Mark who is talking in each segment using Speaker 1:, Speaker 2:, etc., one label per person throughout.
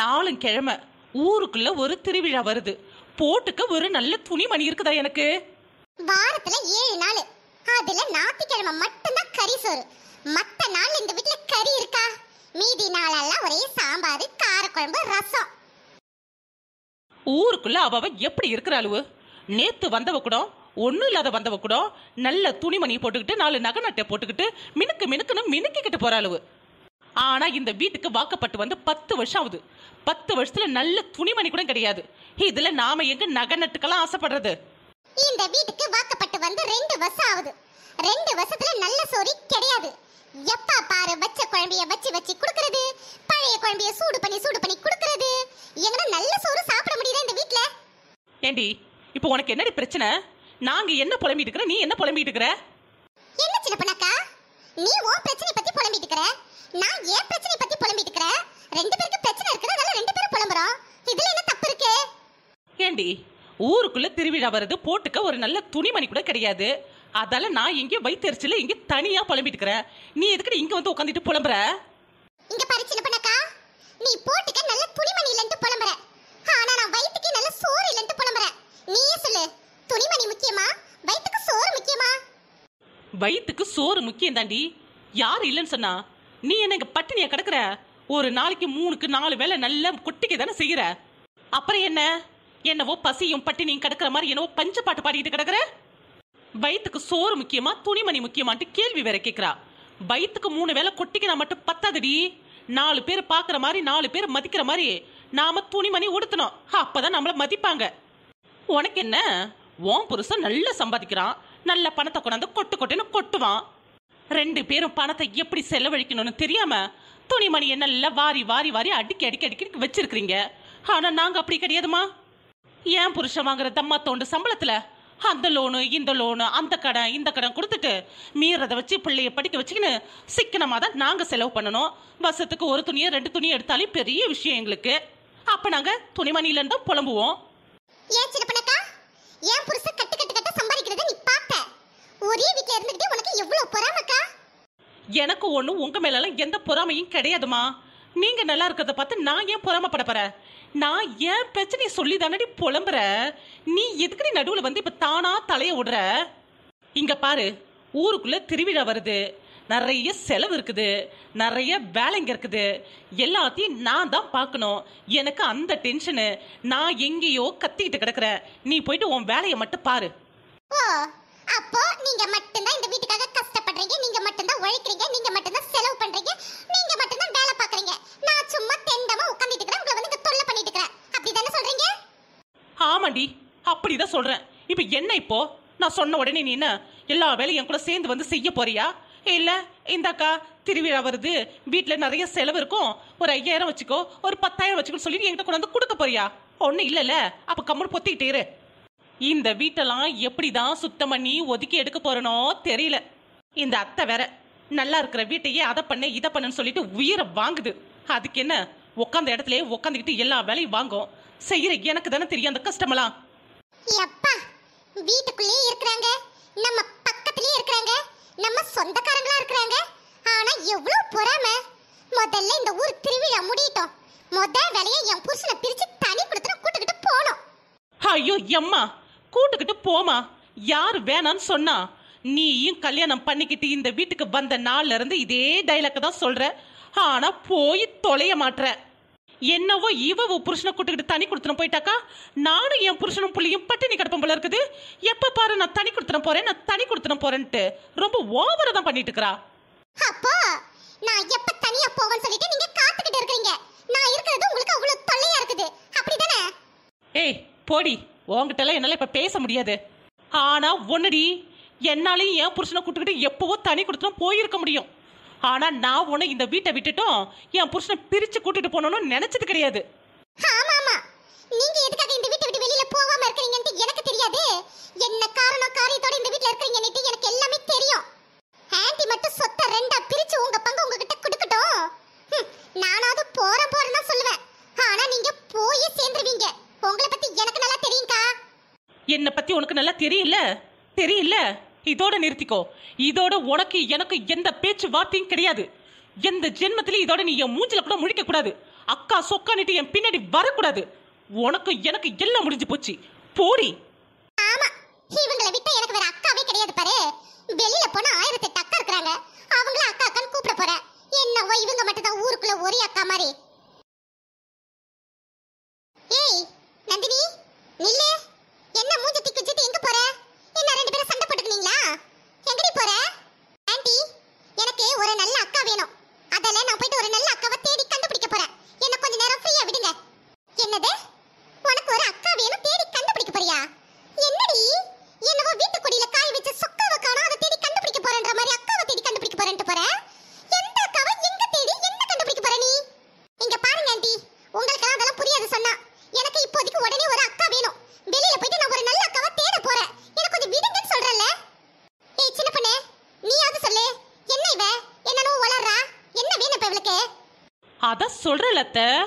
Speaker 1: நாளும் கிழமை ஊருக்குள்ள ஒரு திருவிழா வருது போட்டுக்க ஒரு நல்ல துணிமணி இருக்குதா எனக்கு வாரத்துல ஏழு நாள் அதுல ஞாயிற்றுக்கிழமை மட்டும்தான் கறி
Speaker 2: சோறு மத்த நாள் இந்த வீட்ல கறி இருக்கா மீதி நாளெல்லாம் ஒரே சாம்பார் காரக்குழம்பு ரசம்
Speaker 1: ஊருக்குள்ள அவ எப்படி இருக்கிற அளவு நேத்து வந்தவ கூட ஒன்றும் இல்லாத வந்தவ கூட நல்ல துணிமணி போட்டுக்கிட்டு நாலு நகை நட்டை போட்டுக்கிட்டு மினுக்கு மினுக்குன்னு மினுக்கிக்கிட்டு அளவு ஆனா இந்த வீட்டுக்கு வாக்கப்பட்டு வந்து பத்து வருஷம் ஆகுது பத்து வருஷத்துல நல்ல துணிமணி கூட கிடையாது இதுல நாம எங்க நகை நட்டுக்கெல்லாம் ஆசைப்படுறது
Speaker 2: இந்த வீட்டுக்கு வாக்கப்பட்டு வந்து ரெண்டு வருஷம் ஆகுது ரெண்டு வருஷத்துல நல்ல சோரி கிடையாது எப்பா பாரு வச்ச குழம்பிய வச்சு வச்சு குடுக்கறது பழைய குழம்பிய சூடு பண்ணி சூடு
Speaker 1: பண்ணி குடுக்கறது எங்கடா
Speaker 2: நல்ல சோறு சாப்பிட முடியல இந்த வீட்ல
Speaker 1: ஏண்டி இப்போ உனக்கு என்னடி பிரச்சனை நாங்க என்ன புலம்பிட்டு இருக்கிற நீ என்ன புலம்பிட்டு இருக்கிற என்ன சின்ன பண்ணாக்கா
Speaker 2: நீ உன் பிரச்சனை பத்தி புலம்பிட்டு
Speaker 1: ஏண்டி ஊருக்குள்ள திருவிழா வருது போட்டுக்க ஒரு நல்ல துணிமணி கூட கிடையாது அதால நான் இங்க வைத்தறிச்சில இங்க தனியா புலம்பிட்டுக்கிறேன் நீ எதுக்கு இங்க வந்து உட்காந்துட்டு புலம்புற இங்க பாரு சின்ன பண்ணக்கா நீ போட்டுக்க
Speaker 2: நல்ல துணிமணி இல்லன்னு புலம்புற ஆனா நான் வயிற்றுக்கு நல்ல சோறு இல்லன்னு புலம்புற நீயே சொல்லு
Speaker 1: துணிமணி முக்கியமா வயித்துக்கு சோறு முக்கியமா வயிற்றுக்கு சோறு முக்கியம் தாண்டி யார் இல்லைன்னு சொன்னா நீ என்ன இங்க பட்டினியா கிடக்குற ஒரு நாளைக்கு மூணுக்கு நாலு வேளை நல்லா குட்டிக்கு தானே செய்யற அப்புறம் என்ன என்னவோ பசியும் பட்டினியும் கிடக்கிற மாதிரி என்னவோ பஞ்ச பாட்டு பாடிக்கிட்டு கிடக்குற வயிற்றுக்கு சோறு முக்கியமா துணிமணி முக்கியமான்ட்டு கேள்வி வேற கேட்குறா வயிற்றுக்கு மூணு வேலை கொட்டிக்கினா மட்டும் பத்தாதடி நாலு பேர் பார்க்குற மாதிரி நாலு பேர் மதிக்கிற மாதிரி நாம துணிமணி உடுத்தணும் அப்பதான் நம்மளை மதிப்பாங்க உனக்கு என்ன ஓம் புருஷன் நல்லா சம்பாதிக்கிறான் நல்ல பணத்தை கொண்டாந்து கொட்டு கொட்டுன்னு கொட்டுவான் ரெண்டு பேரும் பணத்தை எப்படி செலவழிக்கணும்னு தெரியாம துணிமணியை நல்லா வாரி வாரி வாரி அடிக்கி அடிக்கி அடிக்கடி வச்சிருக்கிறீங்க ஆனா நாங்க அப்படி கிடையாதுமா ஏன் புருஷன் வாங்குற தம்மா தோண்டு சம்பளத்தில் அந்த லோனு இந்த லோனு அந்த கடன் இந்த கடன் கொடுத்துட்டு மீறதை வச்சு பிள்ளைய படிக்க வச்சுக்கின்னு சிக்கனமாக தான் நாங்கள் செலவு பண்ணணும் வருஷத்துக்கு ஒரு துணியை ரெண்டு துணியை எடுத்தாலே பெரிய விஷயம் எங்களுக்கு அப்போ நாங்கள் துணிமணியிலேருந்தும் புலம்புவோம் ஏன் சின்னப்பனக்கா புருஷ கட்டு கட்டு கட்ட சம்பாதிக்கிறத நீ பார்த்த ஒரே வீட்டில் இருந்துக்கிட்டே உனக்கு எவ்வளோ பொறாமக்கா எனக்கு ஒன்றும் உங்கள் மேலெல்லாம் எந்த பொறாமையும் கிடையாதுமா நீங்கள் நல்லா இருக்கிறத பார்த்து நான் ஏன் பொறாமப்பட போகிறேன் நான் என் பிரச்சனையை சொல்லி தானடி புலம்புற நீ எதுக்கு நீ நடுவில் வந்து இப்போ தானா தலையை விடுற இங்கே பாரு ஊருக்குள்ளே திருவிழா வருது நிறைய செலவு இருக்குது நிறைய வேலைங்க இருக்குது எல்லாத்தையும் நான் தான் பார்க்கணும் எனக்கு அந்த டென்ஷனு நான் எங்கேயோ கத்திக்கிட்டு கிடக்குறேன் நீ போயிட்டு உன் வேலையை மட்டும் பாரு
Speaker 2: அப்போ நீங்க மட்டும்தான் இந்த வீட்டுக்காக கஷ்டப்படுறீங்க நீங்க மட்டும்தான் உழைக்கிறீங்க நீங்க மட்டும்தான் செலவு பண்றீங்க
Speaker 1: ஆமாண்டி அப்படிதான் சொல்றேன் இப்போ என்ன இப்போ நான் சொன்ன உடனே நீ என்ன எல்லா வேலையும் என் கூட சேர்ந்து வந்து செய்ய போறியா இல்லை இந்தாக்கா திருவிழா வருது வீட்டில் நிறைய செலவு இருக்கும் ஒரு ஐயாயிரம் வச்சுக்கோ ஒரு பத்தாயிரம் வச்சுக்கோன்னு சொல்லி என்கிட்ட கொண்டு வந்து கொடுக்க போறியா ஒன்றும் இல்லைல்ல அப்போ கம்மல் பொத்திக்கிட்டே இரு இந்த வீட்டெல்லாம் எப்படி தான் சுத்தம் பண்ணி ஒதுக்கி எடுக்க போறனோ தெரியல இந்த அத்தை வேற நல்லா இருக்கிற வீட்டையே அதை பண்ண இதை பண்ணுன்னு சொல்லிட்டு உயிரை வாங்குது அதுக்கு என்ன உட்காந்த இடத்துல உட்காந்துக்கிட்டு எல்லா வேலையும் வாங்கும் செய்யற எனக்கு தானே தெரியும் அந்த கஷ்டமெல்லாம் அப்பா வீட்டுக்குள்ளே இருக்கிறாங்க நம்ம பக்கத்துலயே இருக்கிறாங்க நம்ம சொந்தக்காரங்களா
Speaker 2: இருக்கிறாங்க ஆனா எவ்வளவு பொறாம முதல்ல இந்த ஊர் திருவிழா முடியட்டும் முத
Speaker 1: வேலைய என் புருஷனை பிரிச்சு தனி கொடுத்து கூட்டுக்கிட்டு போனோம் ஐயோ எம்மா கூட்டுக்கிட்டு போமா யார் வேணாம்னு சொன்னா நீயும் கல்யாணம் பண்ணிக்கிட்டு இந்த வீட்டுக்கு வந்த நாள்ல இருந்து இதே டைலாக் தான் சொல்ற ஆனா போய் தொலைய மாட்டேன் என்னவோ இவ புருஷனை கூட்டுக்கிட்டு தனி கொடுத்துன போயிட்டாக்கா நானும் என் புருஷனும் புள்ளியும் பட்டினி கிடப்பம் போல இருக்குது எப்போ பாரு நான் தனி கொடுத்துன போறேன் நான் தனி கொடுத்துன போறேன்ட்டு ரொம்ப ஓவரா தான் பண்ணிட்டு இருக்கிறா
Speaker 2: அப்பா நான் எப்ப தனியா போவேன்னு சொல்லிட்டு நீங்க காத்துக்கிட்டு இருக்கீங்க நான் இருக்கிறது
Speaker 1: உங்களுக்கு அவ்வளவு தொல்லையா இருக்குது அப்படிதானே ஏய் போடி உங்ககிட்ட என்னால இப்ப பேச முடியாது ஆனா ஒன்னடி என்னாலையும் என் புருஷனை கூட்டுக்கிட்டு எப்பவோ தனி கொடுத்துனா போயிருக்க முடியும் ஆனா நான் உன இந்த வீட்டை விட்டுட்டும் என் புருஷனை பிரிச்சு கூட்டிட்டு போனோம்னு நினைச்சது கிடையாது
Speaker 2: ஆமா ஆமா நீங்க எதுக்காக இந்த வீட்டை விட்டு வெளியில போகாம இருக்கீங்கன்னு எனக்கு தெரியாது என்ன காரணம் காரியத்தோட இந்த வீட்ல இருக்கீங்கன்னு எனக்கு எல்லாமே தெரியும் ஆண்டி மட்டும் சொத்தை ரெண்டா பிரிச்சு உங்க பங்கு உங்ககிட்ட கொடுக்கட்டும் நானாவது போறேன் போறேன்னு தான் சொல்லுவேன்
Speaker 1: ஆனா நீங்க போய் சேர்ந்துருவீங்க உங்களை பத்தி எனக்கு நல்லா தெரியும்க்கா என்ன பத்தி உனக்கு நல்லா தெரியல தெரியல இதோட நிறுத்திக்கோ இதோட உனக்கு எனக்கு எந்த பேச்சு வார்த்தையும் கிடையாது எந்த ஜென்மத்திலையும் இதோட நீ என் மூஞ்சில கூட முழிக்க கூடாது அக்கா சொக்கானிட்டு என் பின்னாடி வரக்கூடாது உனக்கு எனக்கு எல்லாம் முடிஞ்சு போச்சு போடி ஆமா இவங்களை விட்டு எனக்கு வேற அக்காவே கிடையாது பாரு வெளியில போனா ஆயிரத்தி டக்கா இருக்கிறாங்க
Speaker 2: அவங்கள அக்கா அக்கான்னு கூப்பிட போறேன் என்னவோ இவங்க மட்டும் தான் ஊருக்குள்ள ஒரே அக்கா மாதிரி
Speaker 1: சொல்கிறேன்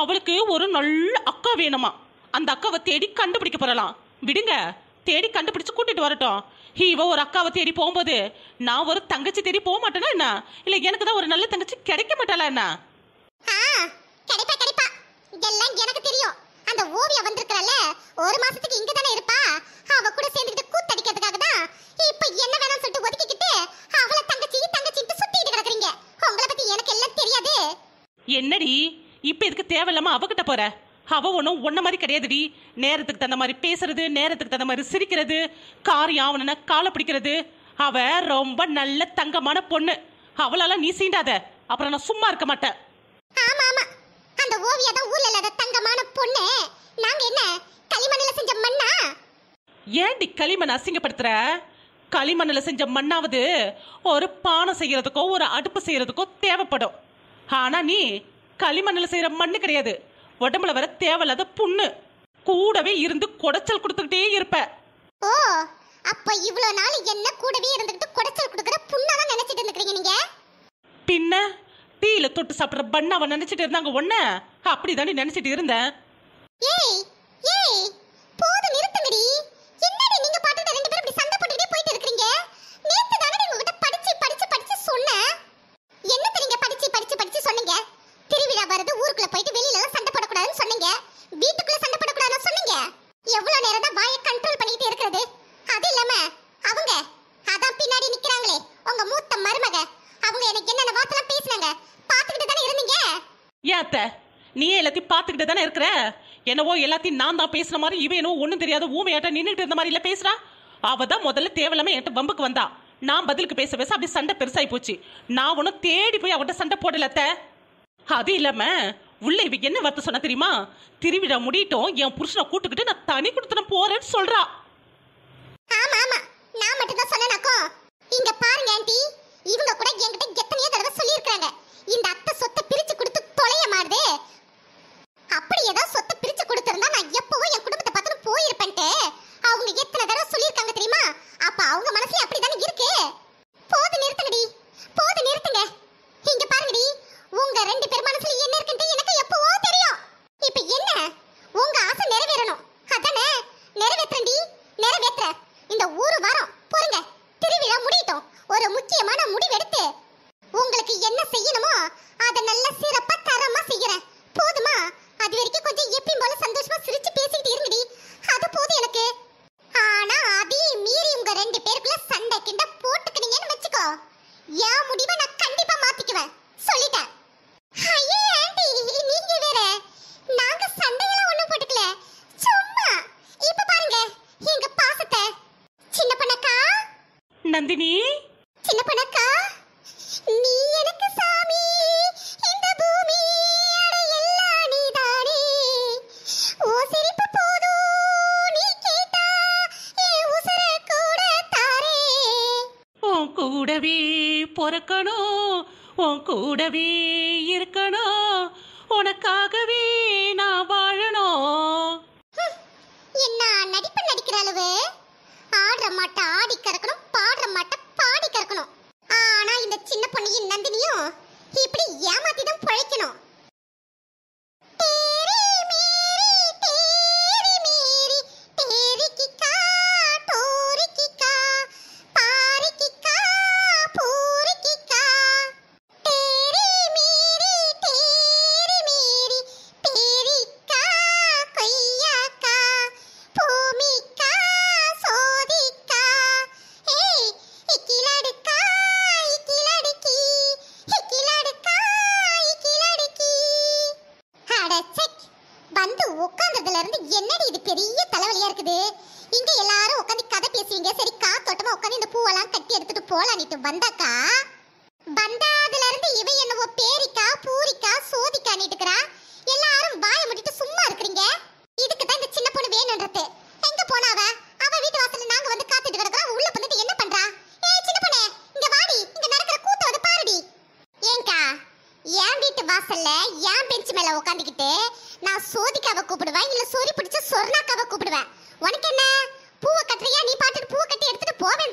Speaker 1: அவளுக்கு ஒரு நல்ல அக்கா வேணுமா அந்த அக்காவை தேடி கண்டுபிடிக்க போறலாம் விடுங்க தேடி கண்டுபிடிச்சு கூட்டிட்டு வரட்டும் ஹீவ ஒரு அக்காவை தேடி போகும்போது நான் ஒரு தங்கச்சி தேடி போக மாட்டேனா என்ன இல்ல எனக்கு தான் ஒரு நல்ல தங்கச்சி கிடைக்க மாட்டாளா என்ன
Speaker 2: கிடைப்பா இதெல்லாம் எனக்கு தெரியும் அந்த ஒரு என்ன தங்கச்சி கிடக்குறீங்க
Speaker 1: எனக்கு தெரியாது என்னடி இப்போ இதுக்கு தேவையில்லாம அவகிட்ட போற அவ ஒன்றும் ஒன்ன மாதிரி கிடையாதுடி நேரத்துக்கு தகுந்த மாதிரி பேசுறது நேரத்துக்கு தகுந்த மாதிரி சிரிக்கிறது காரியம் அவனா காலை பிடிக்கிறது அவ ரொம்ப நல்ல தங்கமான பொண்ணு அவளால நீ சீண்டாத அப்புறம் நான் சும்மா இருக்க மாட்டேன் ஆமா ஆமா அந்த ஓவியா தான் ஊர்ல இல்லாத தங்கமான பொண்ணு நாங்க என்ன களிமண்ணில செஞ்ச மண்ணா ஏண்டி களிமண் அசிங்கப்படுத்துற களிமண்ணில் செஞ்ச மண்ணாவது ஒரு பானை செய்கிறதுக்கோ ஒரு அடுப்பு செய்கிறதுக்கோ தேவைப்படும் ஆனா நீ களிமண்ணில் செய்கிற மண்ணு கிடையாது உடம்புல வர தேவையில்லாத புண்ணு கூடவே இருந்து குடைச்சல் கொடுத்துக்கிட்டே இருப்ப
Speaker 2: ஓ அப்ப இவ்வளோ நாள் என்ன கூடவே இருந்துக்கிட்டு குடைச்சல் கொடுக்குற புண்ணா நினைச்சிட்டு இருக்கீங்க
Speaker 1: நீங்க பின்ன டீல தொட்டு சாப்பிட்ற பண்ணாவை நினைச்சிட்டு இருந்தாங்க ஒன்ன அப்படிதான் நினைச்சிட்டு இருந்தேன்
Speaker 2: ஏய் ஏய் போடு நிறுத்துங்கடி வாயை கண்ட்ரோல் பண்ணிட்டு இருக்கிறது அது இல்லாம அவங்க அதான் பின்னாடி நிக்கிறாங்களே உங்க மூத்த மருமக அவங்க எனக்கு என்னென்ன வார்த்தை பேசினாங்க பாத்துக்கிட்டு தானே இருந்தீங்க
Speaker 1: ஏத்த நீ எல்லாத்தையும் பாத்துக்கிட்டு தானே இருக்கிற என்னவோ எல்லாத்தையும் நான் தான் பேசுற மாதிரி இவன் என்னவோ ஒண்ணும் தெரியாத ஊமையாட்ட நின்றுட்டு இருந்த மாதிரி இல்ல பேசுறா அவ தான் முதல்ல தேவையில்லாம என்கிட்ட வம்புக்கு வந்தா நான் பதிலுக்கு பேச பேச அப்படி சண்டை பெருசாகி போச்சு நான் ஒன்றும் தேடி போய் அவட்ட சண்டை போடலத்த அது இல்லாமல் உள்ளே இவ என்ன வார்த்தை சொன்னா தெரியுமா திருவிழா முடியட்டும் என் புருஷனை கூட்டுக்கிட்டு நான் தனி கொடுத்தன போறேன்னு சொல்றா ஆமா ஆமா நான் மட்டும் தான் சொல்லனக்கோ இங்க பாருங்க ஆண்டி இவங்க கூட
Speaker 2: என்கிட்ட எத்தனையோ தடவை சொல்லியிருக்காங்க இந்த அத்தை சொத்தை பிரிச்சு கொடுத்து தொலைய மாறுது அப்படி ஏதாவது சொத்தை பிரிச்சு கொடுத்திருந்தா நான் எப்பவும் என் குடும்பத்தை பார்த்துட்டு போயிருப்பேன்ட்டு அவங்க எத்தனை தடவை சொல்லியிருக்காங்க தெரியுமா அப்ப அவங்க மனசுல அப்படிதானே இருக்கு போது நிறுத்துங்கடி போது நிறுத்துங்க இங்க பாருங்கடி உங்க ரெண்டு பேர் மனசுல என்ன இருக்குன்னு எனக்கு எப்பவோ தெரியும் நந்தினி சின்ன பொண்ணக்கா நீ எனக்கு சாமி இந்த பூமி எல்லாம் நீதானே ஓ சிரிப்பு போதும் நீ கேட்டா
Speaker 1: என் உசுர கூட தாரே உன் கூடவே பொறக்கணும் உன் கூடவே இருக்கணும் உனக்காகவே நான் வாழணும் என்ன நடிப்பு நடிக்கிற அளவு
Speaker 2: ஆடுற மாட்ட ஆடி கறக்கணும் பாடுற மாட்ட பாடி கறக்கணும் ஆனா இந்த சின்ன பொண்ணையும் நந்தினியும் இப்படி ஏமாத்தி தான் பிழைக்கணும் ஊருக்கு போல அனித்து வந்தக்கா வந்ததுல இருந்து இவ என்னவோ பேரிக்கா பூரிக்கா சோதிக்கா நீட்டுக்கிறா எல்லாரும் வாய முடிட்டு சும்மா இருக்கிறீங்க இதுக்கு தான் இந்த சின்ன பொண்ணு வேணும்ன்றது எங்க போனாவ அவ வீட்டு வாசல்ல நாங்க வந்து காத்துட்டு கிடக்குறோம் உள்ள பண்ணிட்டு என்ன பண்றா ஏய் சின்ன பொண்ணே இங்க வாடி இங்க நடக்கிற கூத்து வந்து பாருடி ஏங்கா என் வீட்டு வாசல்ல என் பெஞ்ச் மேல உட்காந்துக்கிட்டு நான் சோதிக்காவ கூப்பிடுவேன் இல்ல சோரி பிடிச்ச சொர்ணாக்காவ கூப்பிடுவேன் உனக்கு என்ன பூவை கட்டுறியா நீ பாட்டுக்கு பூவை கட்டி எடுத்துட்டு போவேன்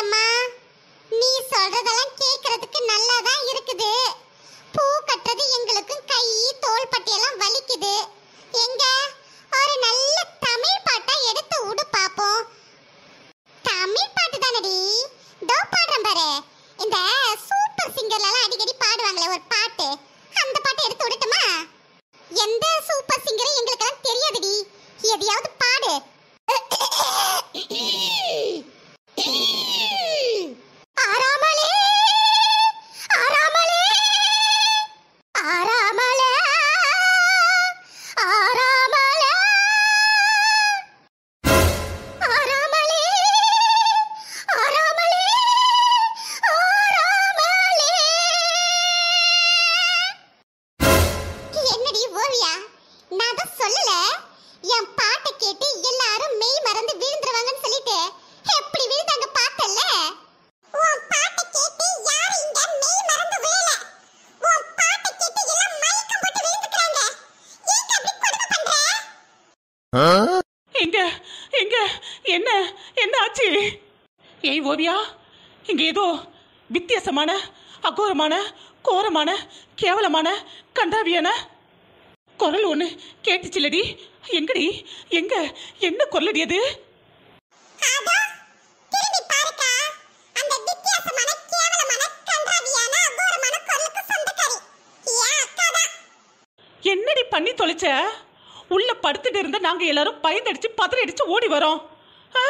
Speaker 2: அம்மா நீ சொல்றதெல்லாம்
Speaker 1: அநியாயமான அகோரமான கோரமான கேவலமான கண்டாவியான குரல் ஒன்று கேட்டுச்சுலடி எங்கடி எங்க என்ன குரலடி அது என்னடி பண்ணி தொலைச்ச உள்ள படுத்துட்டு இருந்த நாங்க எல்லாரும் பயந்தடிச்சு பதறி அடிச்சு ஓடி வரோம் ஆ